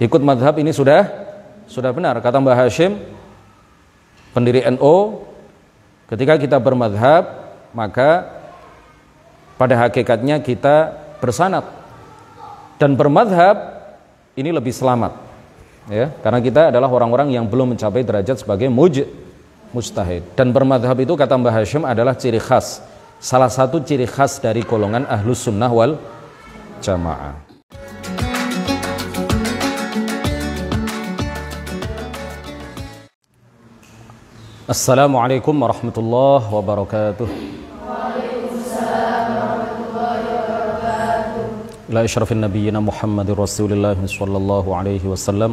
ikut madhab ini sudah sudah benar kata Mbah Hashim pendiri NO, ketika kita bermadhab maka pada hakikatnya kita bersanat dan bermadhab ini lebih selamat ya karena kita adalah orang-orang yang belum mencapai derajat sebagai muj mustahid dan bermadhab itu kata Mbah Hashim adalah ciri khas salah satu ciri khas dari golongan ahlus sunnah wal jamaah السلام عليكم ورحمة الله وبركاته لا إشرف النبيين محمد رسول الله صلى الله عليه وسلم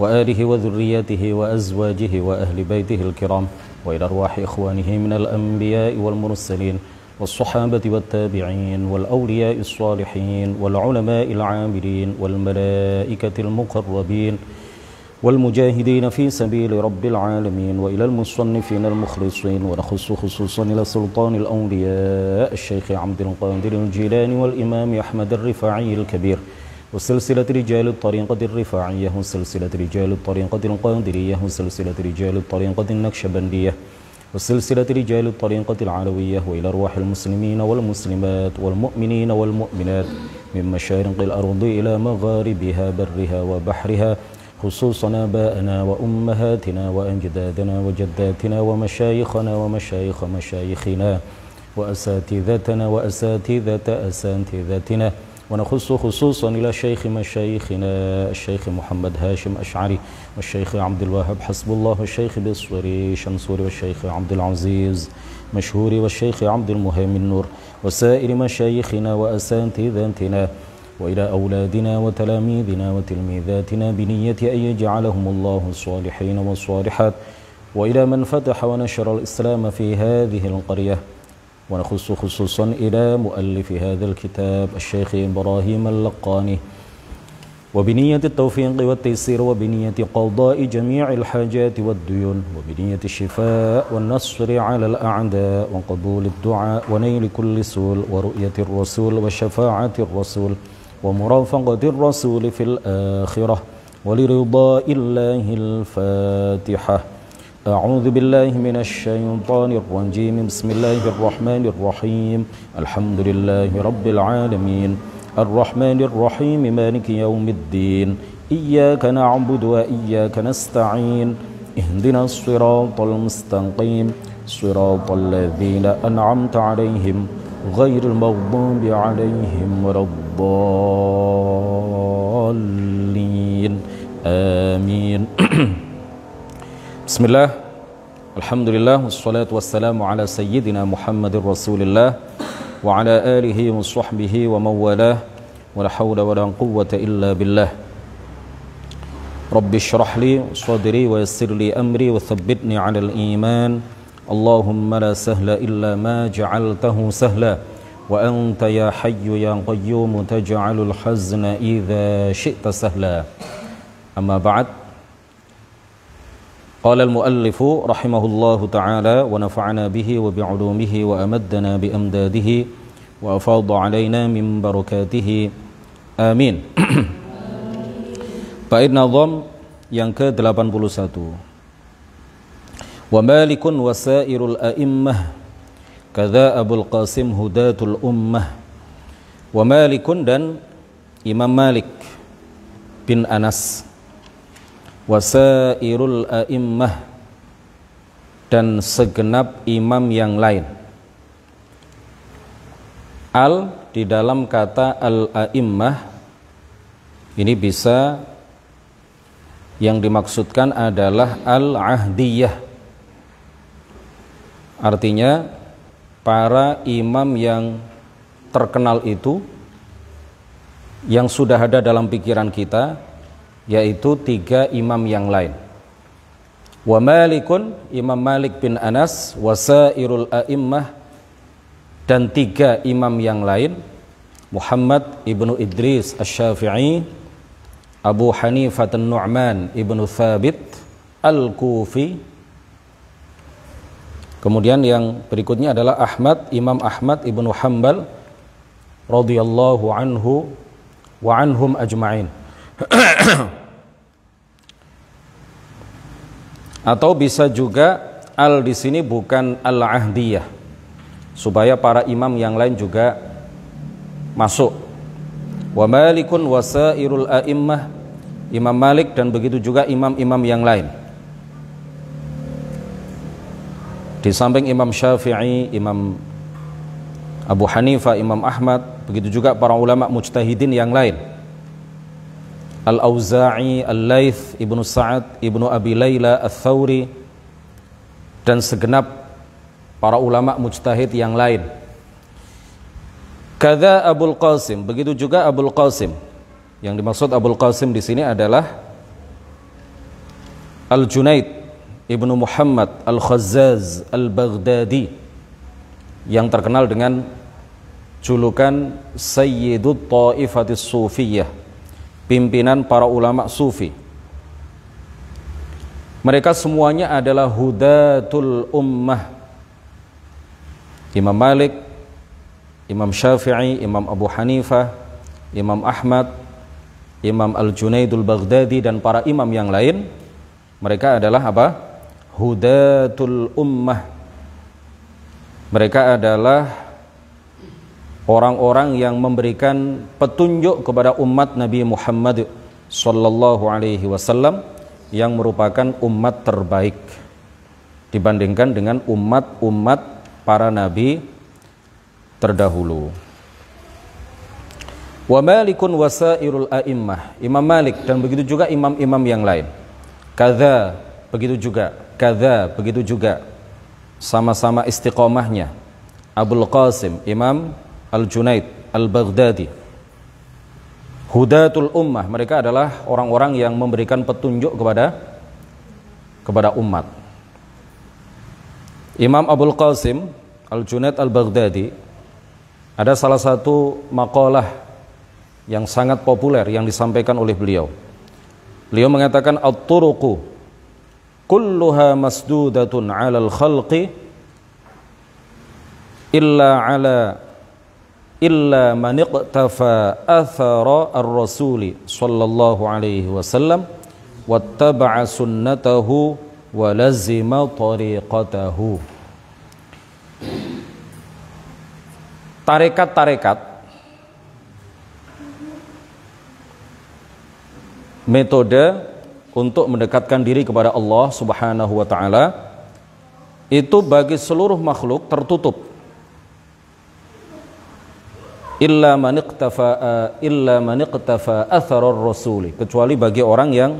وآله وذريته وأزواجه وأهل بيته الكرام وإلى أرواح إخوانه من الأنبياء والمرسلين والصحابة والتابعين والأولياء الصالحين والعلماء العاملين والملائكة المقربين والمجاهدين في سبيل رب العالمين وإلى المصنفين المخلصين ونخص خصوصا إلى سلطان الأولياء الشيخ عبد القادر الجيلاني والإمام أحمد الرفاعي الكبير وسلسلة رجال الطريقة الرفاعية وسلسلة رجال الطريقة القادرية وسلسلة رجال الطريقة النكشبندية وسلسلة رجال الطريقة العلوية وإلى أرواح المسلمين والمسلمات والمؤمنين والمؤمنات من مشارق الأرض إلى مغاربها برها وبحرها خصوصا باءنا وأمهاتنا وأجدادنا وجداتنا ومشايخنا ومشايخ مشايخنا وأساتذتنا وأساتذة أساتذتنا ونخص خصوصا إلى شيخ مشايخنا الشيخ محمد هاشم أشعري والشيخ عبد الوهاب حسب الله والشيخ بصوري شمسوري والشيخ عبد العزيز مشهوري والشيخ عبد المهيمن النور وسائر مشايخنا وأساتذتنا وإلى أولادنا وتلاميذنا وتلميذاتنا بنية أن يجعلهم الله الصالحين والصالحات وإلى من فتح ونشر الإسلام في هذه القرية ونخص خصوصا إلى مؤلف هذا الكتاب الشيخ إبراهيم اللقاني وبنية التوفيق والتيسير وبنية قضاء جميع الحاجات والديون وبنية الشفاء والنصر على الأعداء وقبول الدعاء ونيل كل سول ورؤية الرسول وشفاعة الرسول ومرافقة الرسول في الآخرة ولرضاء الله الفاتحة أعوذ بالله من الشيطان الرجيم بسم الله الرحمن الرحيم الحمد لله رب العالمين الرحمن الرحيم مالك يوم الدين إياك نعبد وإياك نستعين اهدنا الصراط المستقيم صراط الذين أنعمت عليهم غير المغضوب عليهم ولا الضالين آمين بسم الله الحمد لله والصلاة والسلام على سيدنا محمد رسول الله وعلى آله وصحبه ومن والاه ولا حول ولا قوة إلا بالله رب اشرح لي صدري ويسر لي أمري وثبتني على الإيمان اللهم لا سهل إلا ما جعلته سهلا وأنت يا حي يا قيوم تجعل الحزن إذا شئت سهلا أما بعد قال المؤلف رحمه الله تعالى ونفعنا به وبعلومه وأمدنا بأمداده وأفاض علينا من بركاته آمين فإن نظم yang ke-81 Wa malikun wasairul a'immah Kada Abul Qasim Hudatul Ummah Wa Malikun dan Imam Malik bin Anas Wasairul A'immah dan segenap imam yang lain Al di dalam kata Al-A'immah ini bisa yang dimaksudkan adalah Al-Ahdiyah artinya para imam yang terkenal itu yang sudah ada dalam pikiran kita yaitu tiga imam yang lain wa malikun imam malik bin anas wa sairul a'immah dan tiga imam yang lain Muhammad ibnu Idris asy-Syafi'i Abu Hanifah An-Nu'man ibnu Thabit Al-Kufi Kemudian yang berikutnya adalah Ahmad Imam Ahmad ibnu Hambal radhiyallahu anhu wa anhum ajma'in. Atau bisa juga al di sini bukan al ahdiyah supaya para imam yang lain juga masuk. Wa Malikun wasairul a'immah Imam Malik dan begitu juga imam-imam yang lain. Di samping Imam Syafi'i, Imam Abu Hanifa Imam Ahmad, begitu juga para ulama mujtahidin yang lain. Al-Auza'i, Al-Laith, Ibnu Sa'ad, Ibnu Abi Layla, Al-Thawri, dan segenap para ulama mujtahid yang lain. Kada Abul Qasim, begitu juga Abul Qasim. Yang dimaksud Abul Qasim di sini adalah Al-Junaid Ibnu Muhammad al Khazaz Al-Baghdadi yang terkenal dengan julukan Sayyidut Ta'ifatis Sufiyah pimpinan para ulama sufi mereka semuanya adalah hudatul ummah Imam Malik Imam Syafi'i Imam Abu Hanifah Imam Ahmad Imam Al-Junaidul Baghdadi dan para imam yang lain mereka adalah apa? hudatul ummah mereka adalah orang-orang yang memberikan petunjuk kepada umat Nabi Muhammad sallallahu alaihi wasallam yang merupakan umat terbaik dibandingkan dengan umat-umat para nabi terdahulu. Wa malikun wasairul a'immah. Imam Malik dan begitu juga imam-imam yang lain. Kaza begitu juga kadza begitu juga sama-sama istiqomahnya Abul Qasim Imam Al-Junaid Al-Baghdadi Hudatul Ummah mereka adalah orang-orang yang memberikan petunjuk kepada kepada umat Imam Abul Qasim Al-Junaid Al-Baghdadi ada salah satu makalah yang sangat populer yang disampaikan oleh beliau Beliau mengatakan at-turuqu كلها مسدودة على الخلق إلا على إلا من اقتفى أثر الرسول صلى الله عليه وسلم واتبع سنته ولزم طريقته Tarekat-tarekat Metode untuk mendekatkan diri kepada Allah Subhanahu wa taala itu bagi seluruh makhluk tertutup illa man iqtafa eh, illa man iqtafa atharar rasuli kecuali bagi orang yang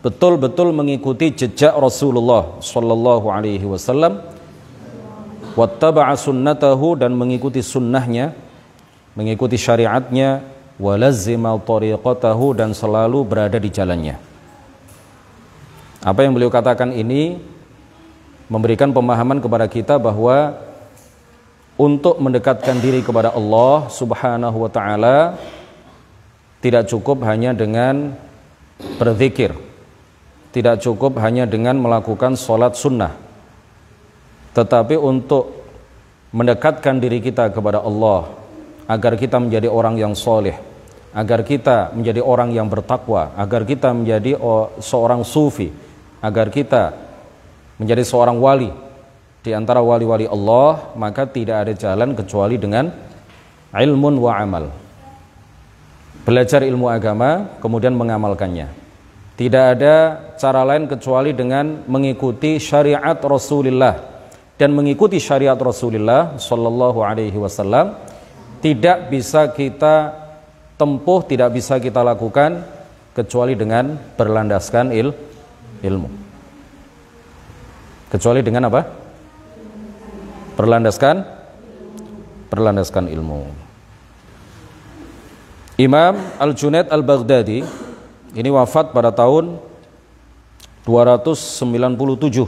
betul-betul mengikuti jejak Rasulullah sallallahu alaihi wasallam wattaba'a sunnatahu dan mengikuti sunnahnya mengikuti syariatnya walazima tariqatahu dan selalu berada di jalannya apa yang beliau katakan ini memberikan pemahaman kepada kita bahwa untuk mendekatkan diri kepada Allah Subhanahu wa taala tidak cukup hanya dengan berzikir. Tidak cukup hanya dengan melakukan sholat sunnah. Tetapi untuk mendekatkan diri kita kepada Allah agar kita menjadi orang yang soleh, agar kita menjadi orang yang bertakwa, agar kita menjadi seorang sufi, agar kita menjadi seorang wali di antara wali-wali Allah, maka tidak ada jalan kecuali dengan ilmun wa amal. Belajar ilmu agama, kemudian mengamalkannya. Tidak ada cara lain kecuali dengan mengikuti syariat Rasulullah dan mengikuti syariat Rasulullah Shallallahu Alaihi Wasallam tidak bisa kita tempuh, tidak bisa kita lakukan kecuali dengan berlandaskan ilmu ilmu kecuali dengan apa Perlandaskan, perlandaskan ilmu Imam Al-Junaid Al-Baghdadi ini wafat pada tahun 297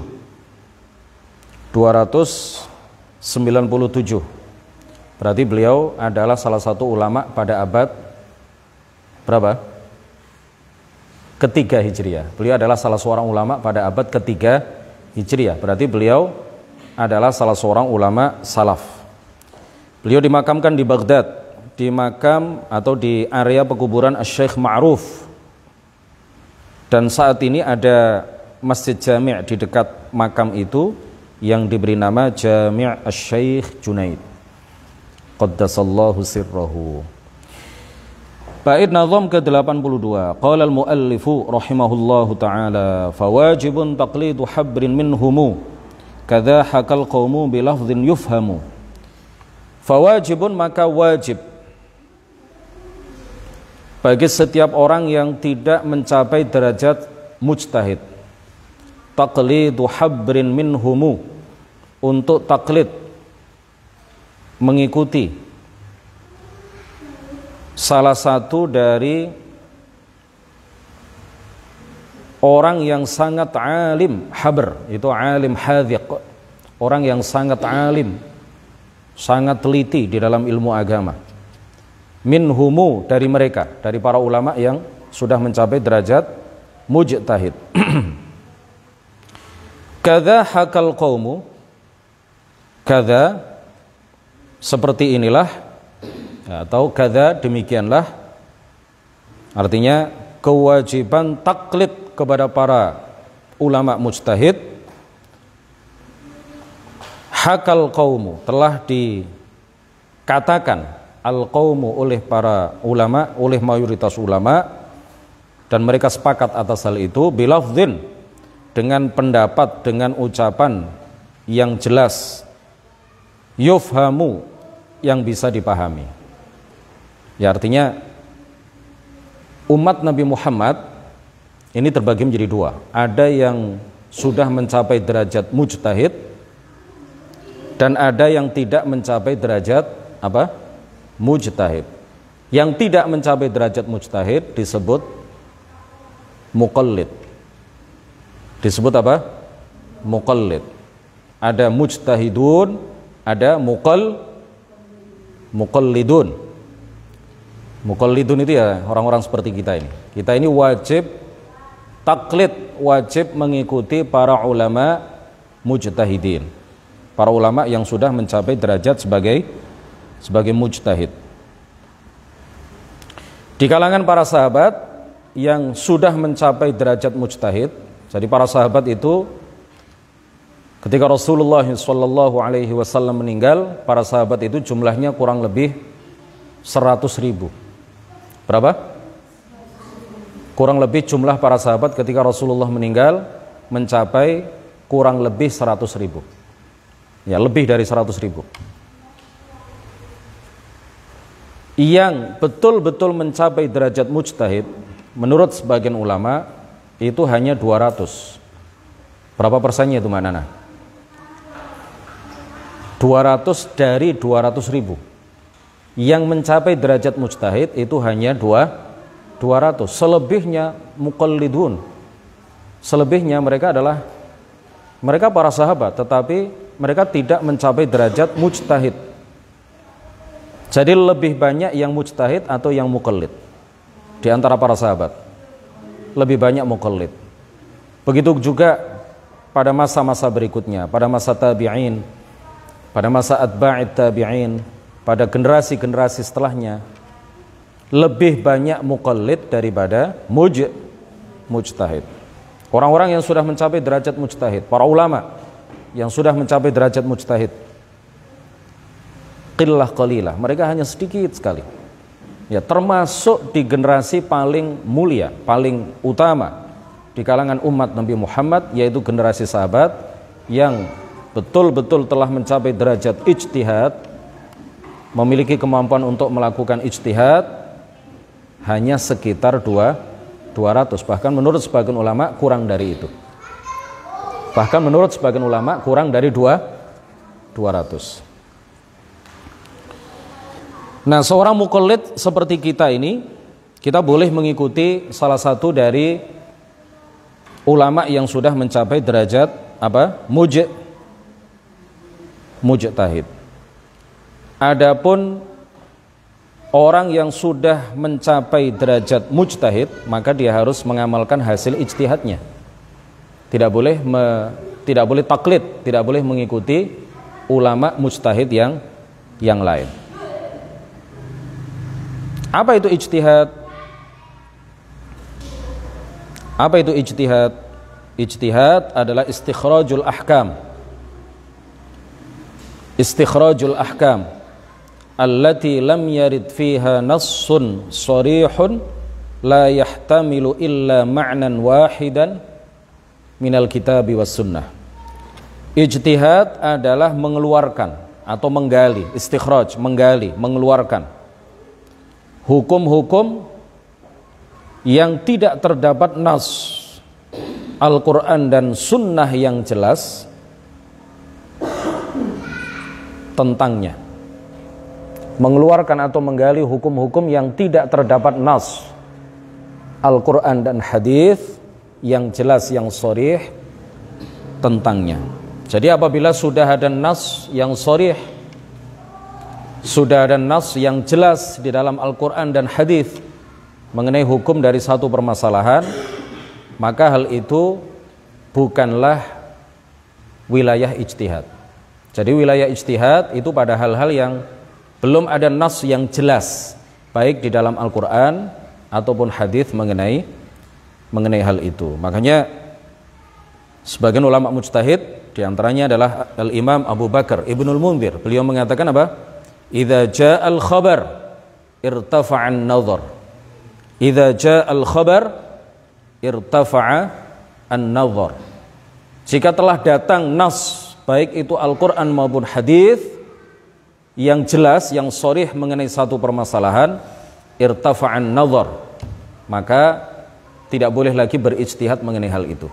297 berarti beliau adalah salah satu ulama pada abad berapa? ketiga Hijriah. Beliau adalah salah seorang ulama pada abad ketiga Hijriah. Berarti beliau adalah salah seorang ulama salaf. Beliau dimakamkan di Baghdad, di makam atau di area pekuburan Syekh Ma'ruf. Dan saat ini ada masjid jami' di dekat makam itu yang diberi nama Jami' Syekh Junaid. Qaddasallahu sirrahu. Bait Nazam ke-82. Qala al-muallifu rahimahullahu taala fawajibun taqlidu habrin minhumu kadza hakal qawmu bi lafdhin yufhamu. Fawajibun maka wajib bagi setiap orang yang tidak mencapai derajat mujtahid. Taqlidu habrin minhumu untuk taklid mengikuti salah satu dari orang yang sangat alim haber itu alim hadiq orang yang sangat alim sangat teliti di dalam ilmu agama minhumu dari mereka dari para ulama yang sudah mencapai derajat mujtahid kada hakal qawmu kada seperti inilah atau kada demikianlah artinya kewajiban taklid kepada para ulama mujtahid hakal kaumu telah dikatakan al kaumu oleh para ulama oleh mayoritas ulama dan mereka sepakat atas hal itu bilafzin dengan pendapat dengan ucapan yang jelas yufhamu yang bisa dipahami Ya artinya umat Nabi Muhammad ini terbagi menjadi dua. Ada yang sudah mencapai derajat mujtahid dan ada yang tidak mencapai derajat apa? mujtahid. Yang tidak mencapai derajat mujtahid disebut muqallid. Disebut apa? Muqallid. Ada mujtahidun, ada muqall muqallidun. Mukallidun itu ya orang-orang seperti kita ini. Kita ini wajib taklid, wajib mengikuti para ulama mujtahidin. Para ulama yang sudah mencapai derajat sebagai sebagai mujtahid. Di kalangan para sahabat yang sudah mencapai derajat mujtahid, jadi para sahabat itu ketika Rasulullah Shallallahu Alaihi Wasallam meninggal, para sahabat itu jumlahnya kurang lebih 100 ribu Berapa? Kurang lebih jumlah para sahabat ketika Rasulullah meninggal mencapai kurang lebih 100 ribu. Ya, lebih dari 100 ribu. Yang betul-betul mencapai derajat mujtahid, menurut sebagian ulama, itu hanya 200. Berapa persennya itu Mbak Nana? 200 dari 200 ribu yang mencapai derajat mujtahid itu hanya dua ratus selebihnya mukallidun selebihnya mereka adalah mereka para sahabat tetapi mereka tidak mencapai derajat mujtahid jadi lebih banyak yang mujtahid atau yang mukallid di antara para sahabat lebih banyak mukallid begitu juga pada masa-masa berikutnya, pada masa tabi'in, pada masa atba'id tabi'in, pada generasi-generasi setelahnya lebih banyak mukallid daripada muj mujtahid. Orang-orang yang sudah mencapai derajat mujtahid, para ulama yang sudah mencapai derajat mujtahid. Qillah qalilah, mereka hanya sedikit sekali. Ya, termasuk di generasi paling mulia, paling utama di kalangan umat Nabi Muhammad yaitu generasi sahabat yang betul-betul telah mencapai derajat ijtihad memiliki kemampuan untuk melakukan ijtihad hanya sekitar 2 200 bahkan menurut sebagian ulama kurang dari itu bahkan menurut sebagian ulama kurang dari 2 200 Nah, seorang mukulit seperti kita ini, kita boleh mengikuti salah satu dari ulama yang sudah mencapai derajat apa? Muj mujtahid. Adapun orang yang sudah mencapai derajat mujtahid, maka dia harus mengamalkan hasil ijtihadnya. Tidak boleh me, tidak boleh taklid, tidak boleh mengikuti ulama mujtahid yang yang lain. Apa itu ijtihad? Apa itu ijtihad? Ijtihad adalah istikhrajul ahkam. Istikhrajul ahkam allati lam yarid fiha nassun sarihun la yahtamilu illa ma'nan wahidan minal kitabi was sunnah. Ijtihad adalah mengeluarkan atau menggali, istikhraj, menggali, mengeluarkan hukum-hukum yang tidak terdapat nas Al-Quran dan sunnah yang jelas tentangnya mengeluarkan atau menggali hukum-hukum yang tidak terdapat nas Al-Quran dan hadis yang jelas yang sorih tentangnya jadi apabila sudah ada nas yang sorih sudah ada nas yang jelas di dalam Al-Quran dan hadis mengenai hukum dari satu permasalahan maka hal itu bukanlah wilayah ijtihad jadi wilayah ijtihad itu pada hal-hal yang belum ada nas yang jelas baik di dalam Al-Qur'an ataupun hadis mengenai mengenai hal itu. Makanya sebagian ulama mujtahid di antaranya adalah Al-Imam Abu Bakar Ibnul Munzir. Beliau mengatakan apa? Idza al khabar an nazar. Idza al khabar irtafa'a an-nazar. Jika telah datang nas baik itu Al-Qur'an maupun hadis yang jelas, yang sorih mengenai satu permasalahan, irtafa'an nazar, maka tidak boleh lagi berijtihad mengenai hal itu.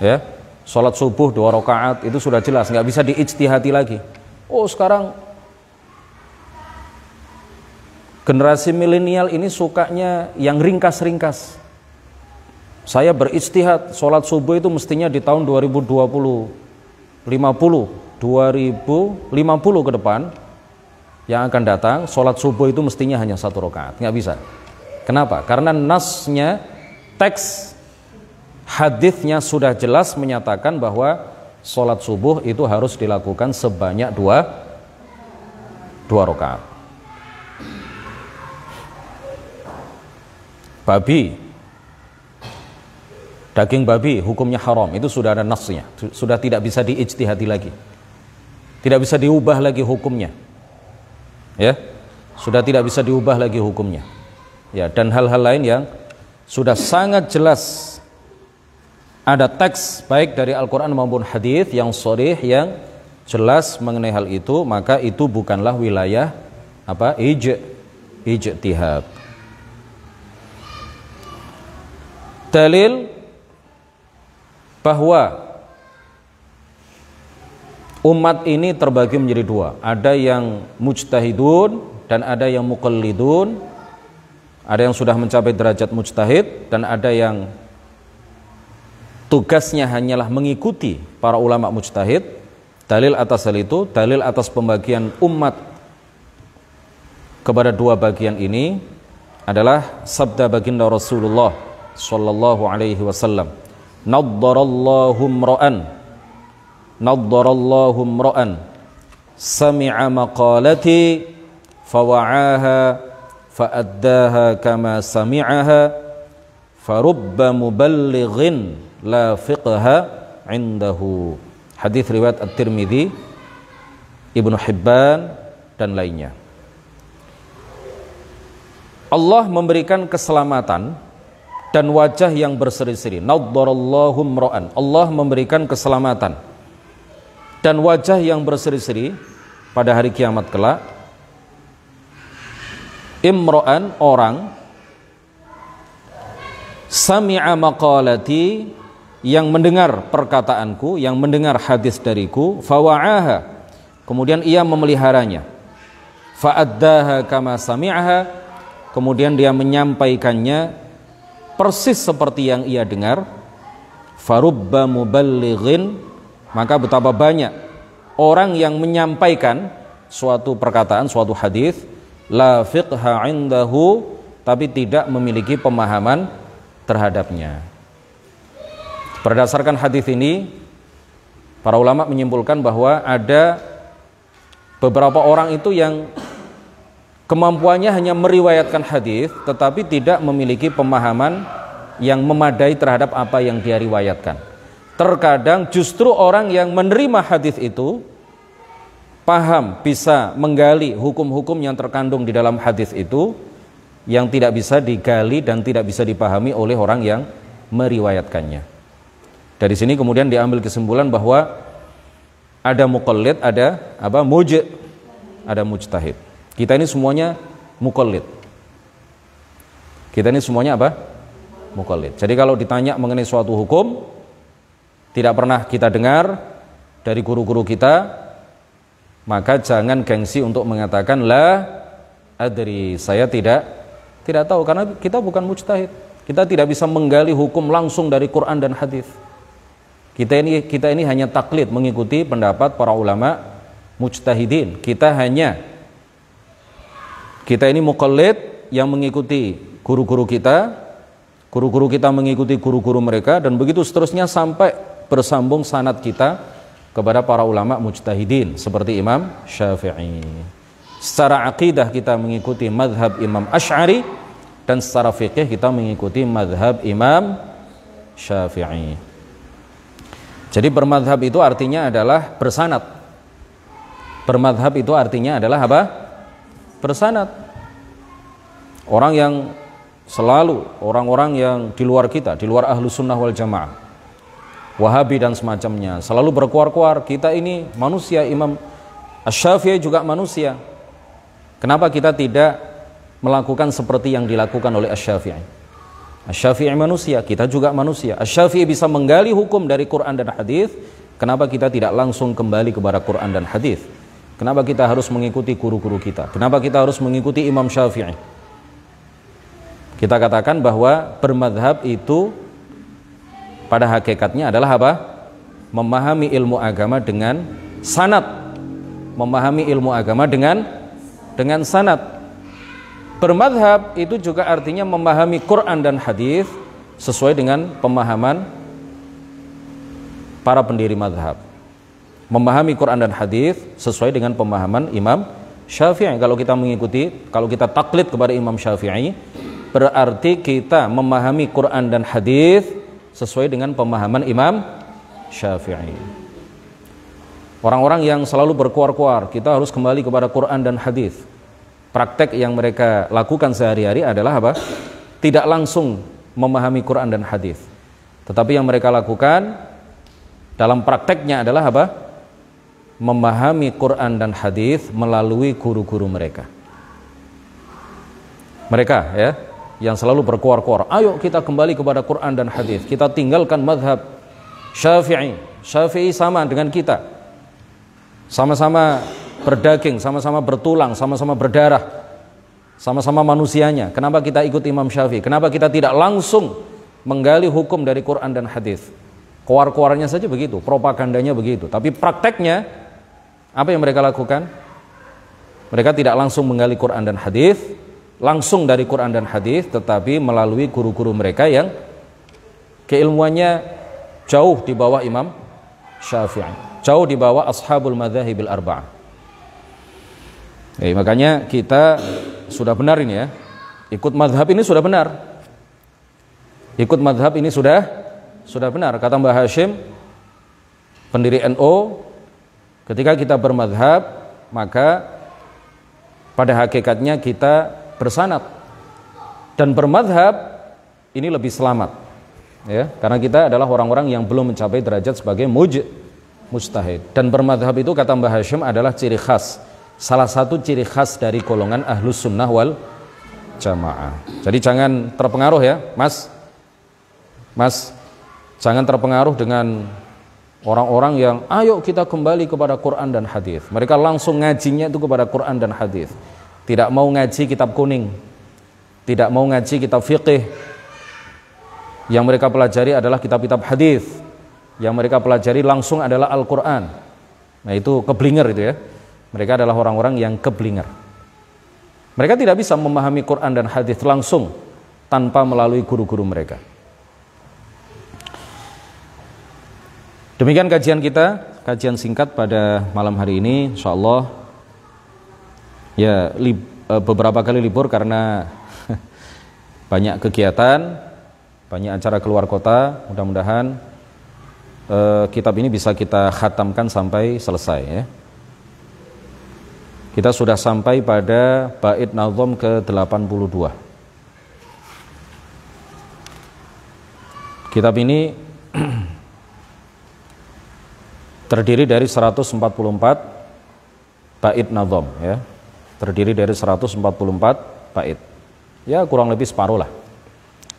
Ya, sholat subuh dua rakaat itu sudah jelas, nggak bisa diijtihati lagi. Oh sekarang generasi milenial ini sukanya yang ringkas-ringkas. Saya beristihad, sholat subuh itu mestinya di tahun 2020, 50, 2050 ke depan yang akan datang sholat subuh itu mestinya hanya satu rakaat nggak bisa kenapa karena nasnya teks hadisnya sudah jelas menyatakan bahwa sholat subuh itu harus dilakukan sebanyak dua dua rakaat babi daging babi hukumnya haram itu sudah ada nasnya sudah tidak bisa diijtihadi lagi tidak bisa diubah lagi hukumnya. Ya. Sudah tidak bisa diubah lagi hukumnya. Ya, dan hal-hal lain yang sudah sangat jelas ada teks baik dari Al-Qur'an maupun hadis yang sorih yang jelas mengenai hal itu, maka itu bukanlah wilayah apa? ij ijtihad. Dalil bahwa umat ini terbagi menjadi dua. Ada yang mujtahidun dan ada yang mukallidun. Ada yang sudah mencapai derajat mujtahid dan ada yang tugasnya hanyalah mengikuti para ulama mujtahid. Dalil atas hal itu, dalil atas pembagian umat kepada dua bagian ini adalah sabda baginda Rasulullah sallallahu alaihi wasallam. Naddarallahu mra'an naddarallahu imra'an sami'a maqalati fawa'aha fa'addaha kama sami'aha farubba muballighin la fiqha indahu hadis riwayat at-Tirmidzi Ibnu Hibban dan lainnya Allah memberikan keselamatan dan wajah yang berseri-seri. Naddarallahu mra'an. Allah memberikan keselamatan dan wajah yang berseri-seri pada hari kiamat kelak imro'an orang sami'a maqalati yang mendengar perkataanku yang mendengar hadis dariku fawa'aha kemudian ia memeliharanya fa'addaha kama sami'aha kemudian dia menyampaikannya persis seperti yang ia dengar farubba muballighin maka betapa banyak orang yang menyampaikan suatu perkataan, suatu hadis la fiqha indahu tapi tidak memiliki pemahaman terhadapnya. Berdasarkan hadis ini, para ulama menyimpulkan bahwa ada beberapa orang itu yang kemampuannya hanya meriwayatkan hadis tetapi tidak memiliki pemahaman yang memadai terhadap apa yang dia riwayatkan. Terkadang justru orang yang menerima hadis itu paham bisa menggali hukum-hukum yang terkandung di dalam hadis itu yang tidak bisa digali dan tidak bisa dipahami oleh orang yang meriwayatkannya. Dari sini kemudian diambil kesimpulan bahwa ada muqallid, ada apa? muj, ada mujtahid. Kita ini semuanya muqallid. Kita ini semuanya apa? Muqallid. Jadi kalau ditanya mengenai suatu hukum, tidak pernah kita dengar dari guru-guru kita, maka jangan gengsi untuk mengatakan la adri, saya tidak tidak tahu karena kita bukan mujtahid. Kita tidak bisa menggali hukum langsung dari Quran dan hadis. Kita ini kita ini hanya taklid mengikuti pendapat para ulama mujtahidin. Kita hanya kita ini mukallid yang mengikuti guru-guru kita, guru-guru kita mengikuti guru-guru mereka dan begitu seterusnya sampai bersambung sanat kita kepada para ulama mujtahidin seperti Imam Syafi'i. Secara akidah kita mengikuti madhab Imam Ash'ari dan secara fikih kita mengikuti madhab Imam Syafi'i. Jadi bermadhab itu artinya adalah bersanat. Bermadhab itu artinya adalah apa? Bersanat. Orang yang selalu orang-orang yang di luar kita, di luar ahlu sunnah wal jamaah Wahabi dan semacamnya selalu berkuar-kuar kita ini manusia Imam ash syafii juga manusia kenapa kita tidak melakukan seperti yang dilakukan oleh ash syafii ash syafii manusia kita juga manusia ash syafii bisa menggali hukum dari Quran dan hadis kenapa kita tidak langsung kembali kepada Quran dan hadis kenapa kita harus mengikuti guru-guru kita kenapa kita harus mengikuti Imam Syafi'i kita katakan bahwa bermadhab itu pada hakikatnya adalah apa? Memahami ilmu agama dengan sanat. Memahami ilmu agama dengan dengan sanat. Bermadhab itu juga artinya memahami Quran dan hadis sesuai dengan pemahaman para pendiri madhab. Memahami Quran dan hadis sesuai dengan pemahaman Imam Syafi'i. Kalau kita mengikuti, kalau kita taklid kepada Imam Syafi'i, berarti kita memahami Quran dan hadis sesuai dengan pemahaman Imam Syafi'i. Orang-orang yang selalu berkuar-kuar, kita harus kembali kepada Quran dan hadis. Praktek yang mereka lakukan sehari-hari adalah apa? Tidak langsung memahami Quran dan hadis. Tetapi yang mereka lakukan dalam prakteknya adalah apa? Memahami Quran dan hadis melalui guru-guru mereka. Mereka ya, yang selalu berkuar-kuar. ayo kita kembali kepada Quran dan hadis. Kita tinggalkan madhab Syafi'i. Syafi'i sama dengan kita. Sama-sama berdaging, sama-sama bertulang, sama-sama berdarah. Sama-sama manusianya. Kenapa kita ikut Imam Syafi'i? Kenapa kita tidak langsung menggali hukum dari Quran dan hadis? kuar kuarnya saja begitu, propagandanya begitu. Tapi prakteknya apa yang mereka lakukan? Mereka tidak langsung menggali Quran dan hadis, langsung dari Quran dan hadis tetapi melalui guru-guru mereka yang keilmuannya jauh di bawah Imam Syafi'i, jauh di bawah ashabul madzhabil arba'ah. Eh, makanya kita sudah benar ini ya. Ikut madhab ini sudah benar. Ikut madhab ini sudah sudah benar. Kata Mbah Hashim, pendiri NO, ketika kita bermadhab, maka pada hakikatnya kita bersanat dan bermadhab ini lebih selamat ya karena kita adalah orang-orang yang belum mencapai derajat sebagai muj mustahid dan bermadhab itu kata Mbah Hashim adalah ciri khas salah satu ciri khas dari golongan ahlus sunnah wal jamaah jadi jangan terpengaruh ya mas mas jangan terpengaruh dengan orang-orang yang ayo kita kembali kepada Quran dan hadis mereka langsung ngajinya itu kepada Quran dan hadis tidak mau ngaji kitab kuning, tidak mau ngaji kitab fiqih. Yang mereka pelajari adalah kitab-kitab hadis. Yang mereka pelajari langsung adalah Al-Qur'an. Nah, itu keblinger itu ya. Mereka adalah orang-orang yang keblinger. Mereka tidak bisa memahami Quran dan hadis langsung tanpa melalui guru-guru mereka. Demikian kajian kita, kajian singkat pada malam hari ini, insya Allah ya li, eh, beberapa kali libur karena banyak kegiatan, banyak acara keluar kota. Mudah-mudahan eh, kitab ini bisa kita khatamkan sampai selesai ya. Kita sudah sampai pada bait nazom ke-82. Kitab ini terdiri dari 144 bait nazom ya terdiri dari 144 bait. Ya kurang lebih separuh lah.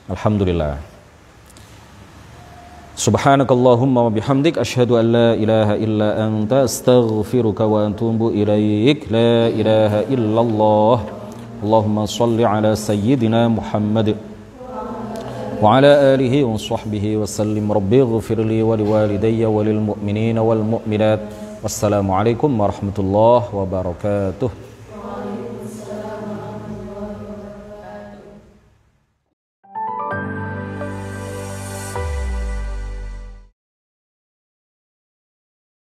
Alhamdulillah. Subhanakallahumma wa bihamdik asyhadu an la ilaha illa anta astaghfiruka wa atubu ilaik. La ilaha illallah. Allahumma shalli ala sayyidina Muhammad wa ala alihi wa sahbihi wa sallim. Rabbi ighfir li wa liwalidayya wa lil mu'minina wal mu'minat. Wassalamualaikum warahmatullahi wabarakatuh.